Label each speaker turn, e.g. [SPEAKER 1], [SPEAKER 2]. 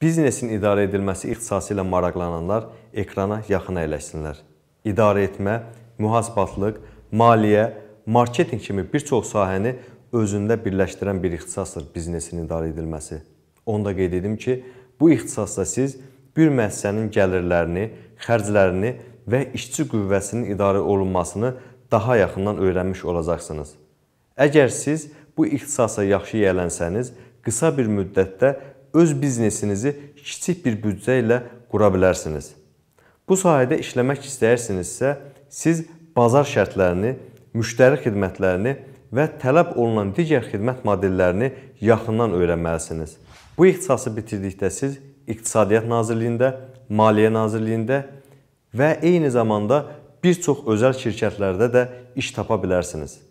[SPEAKER 1] Biznesin idarə edilməsi ixtisası ilə maraqlananlar ekrana yaxın əyləşsinlər. İdarə etmə, mühasibatlıq, maliyyə, marketinq kimi bir çox sahəni özündə birləşdirən bir ixtisasdır biznesin idarə edilməsi. Onu da qeyd edim ki, bu ixtisasda siz bir müəssisənin gəlirlərini, xərclərini və işçi qüvvəsinin idarə olunmasını daha yaxından öyrənmiş olacaqsınız. Əgər siz bu ixtisasa yaxşı yiyələnsəniz, qısa bir müddətdə öz biznesinizi kiçik bir büdcə ilə qura bilərsiniz. Bu sahədə işləmək istəyirsinizsə, siz bazar şərtlərini, müştəri xidmətlərini və tələb olunan digər xidmət modellərini yaxından öyrənməlisiniz. Bu ixtisası bitirdikdə siz İqtisadiyyat Nazirliyində, Maliyyə Nazirliyində və eyni zamanda bir çox özəl şirkətlərdə də iş tapa bilərsiniz.